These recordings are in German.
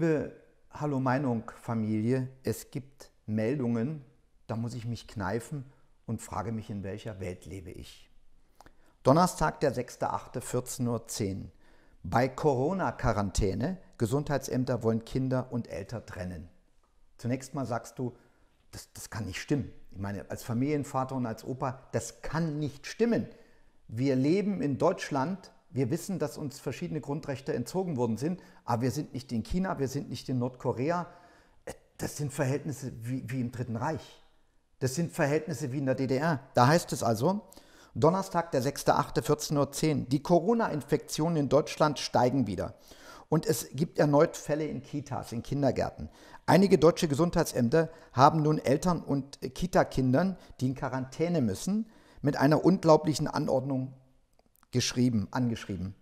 Liebe Hallo Meinung Familie, es gibt Meldungen, da muss ich mich kneifen und frage mich, in welcher Welt lebe ich. Donnerstag, der 6.8.14.10 Uhr. Bei Corona-Quarantäne, Gesundheitsämter wollen Kinder und Eltern trennen. Zunächst mal sagst du, das, das kann nicht stimmen. Ich meine, als Familienvater und als Opa, das kann nicht stimmen. Wir leben in Deutschland wir wissen, dass uns verschiedene Grundrechte entzogen worden sind, aber wir sind nicht in China, wir sind nicht in Nordkorea. Äh, das sind Verhältnisse wie, wie im Dritten Reich. Das sind Verhältnisse wie in der DDR. Da heißt es also, Donnerstag, der 6.8.14.10 Uhr, die Corona-Infektionen in Deutschland steigen wieder. Und es gibt erneut Fälle in Kitas, in Kindergärten. Einige deutsche Gesundheitsämter haben nun Eltern und Kitakindern, die in Quarantäne müssen, mit einer unglaublichen Anordnung geschrieben, angeschrieben.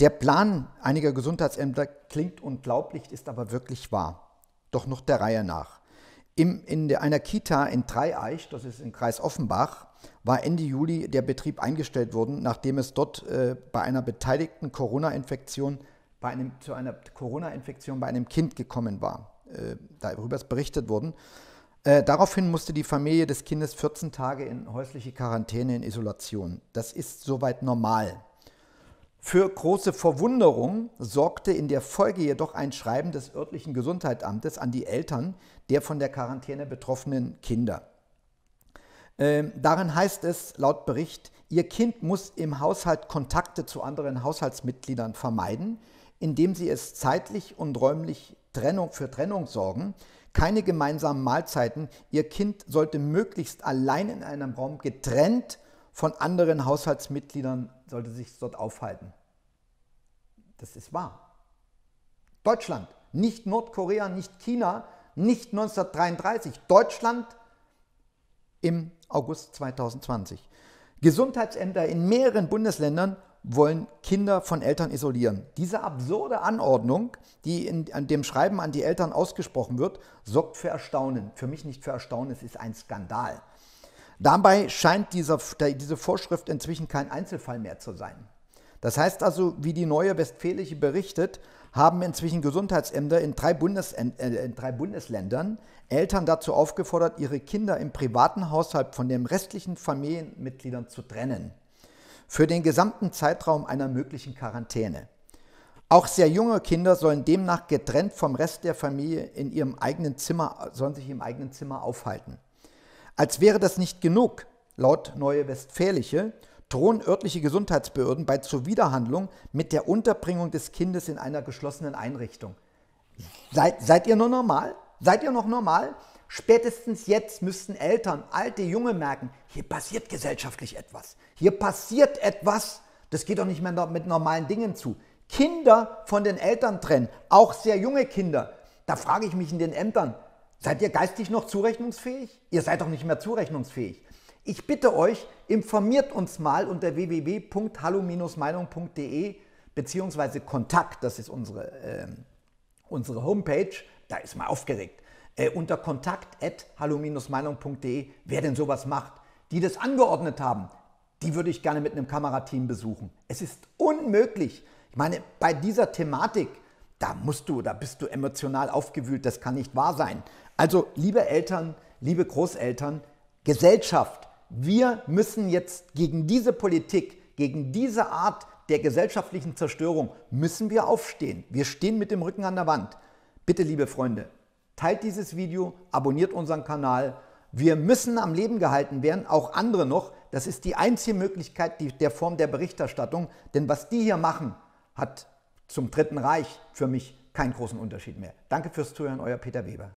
Der Plan einiger Gesundheitsämter klingt unglaublich, ist aber wirklich wahr. Doch noch der Reihe nach. Im, in einer Kita in Dreieich, das ist im Kreis Offenbach, war Ende Juli der Betrieb eingestellt worden, nachdem es dort äh, bei einer beteiligten Corona-Infektion bei einem, zu einer Corona-Infektion bei einem Kind gekommen war. Äh, darüber ist berichtet worden. Äh, daraufhin musste die Familie des Kindes 14 Tage in häusliche Quarantäne in Isolation. Das ist soweit normal. Für große Verwunderung sorgte in der Folge jedoch ein Schreiben des örtlichen Gesundheitsamtes an die Eltern der von der Quarantäne betroffenen Kinder. Ähm, darin heißt es laut Bericht, Ihr Kind muss im Haushalt Kontakte zu anderen Haushaltsmitgliedern vermeiden, indem sie es zeitlich und räumlich Trennung, für Trennung sorgen, keine gemeinsamen Mahlzeiten. Ihr Kind sollte möglichst allein in einem Raum getrennt von anderen Haushaltsmitgliedern sollte sich dort aufhalten. Das ist wahr. Deutschland, nicht Nordkorea, nicht China, nicht 1933. Deutschland im August 2020. Gesundheitsämter in mehreren Bundesländern wollen Kinder von Eltern isolieren. Diese absurde Anordnung, die in an dem Schreiben an die Eltern ausgesprochen wird, sorgt für Erstaunen. Für mich nicht für Erstaunen, es ist ein Skandal. Dabei scheint dieser, diese Vorschrift inzwischen kein Einzelfall mehr zu sein. Das heißt also, wie die neue Westfälische berichtet, haben inzwischen Gesundheitsämter in drei, Bundes, in äh, drei, Bundesländern Eltern dazu aufgefordert, ihre Kinder im privaten Haushalt von den restlichen Familienmitgliedern zu trennen für den gesamten Zeitraum einer möglichen Quarantäne. Auch sehr junge Kinder sollen demnach getrennt vom Rest der Familie in ihrem eigenen Zimmer, sollen sich im eigenen Zimmer aufhalten. Als wäre das nicht genug, laut Neue Westfälische, drohen örtliche Gesundheitsbehörden bei Zuwiderhandlung mit der Unterbringung des Kindes in einer geschlossenen Einrichtung. Seid, seid ihr nur normal? Seid ihr noch normal? Spätestens jetzt müssten Eltern, alte, junge merken, hier passiert gesellschaftlich etwas. Hier passiert etwas, das geht doch nicht mehr mit normalen Dingen zu. Kinder von den Eltern trennen, auch sehr junge Kinder. Da frage ich mich in den Ämtern, seid ihr geistig noch zurechnungsfähig? Ihr seid doch nicht mehr zurechnungsfähig. Ich bitte euch, informiert uns mal unter www.hallo-meinung.de beziehungsweise Kontakt, das ist unsere, äh, unsere Homepage, da ist man aufgeregt äh, unter kontakt.hallo-meinung.de, wer denn sowas macht, die das angeordnet haben, die würde ich gerne mit einem Kamerateam besuchen. Es ist unmöglich. Ich meine, bei dieser Thematik, da musst du, da bist du emotional aufgewühlt, das kann nicht wahr sein. Also, liebe Eltern, liebe Großeltern, Gesellschaft, wir müssen jetzt gegen diese Politik, gegen diese Art der gesellschaftlichen Zerstörung, müssen wir aufstehen. Wir stehen mit dem Rücken an der Wand. Bitte, liebe Freunde, Teilt dieses Video, abonniert unseren Kanal. Wir müssen am Leben gehalten werden, auch andere noch. Das ist die einzige Möglichkeit die, der Form der Berichterstattung. Denn was die hier machen, hat zum Dritten Reich für mich keinen großen Unterschied mehr. Danke fürs Zuhören, euer Peter Weber.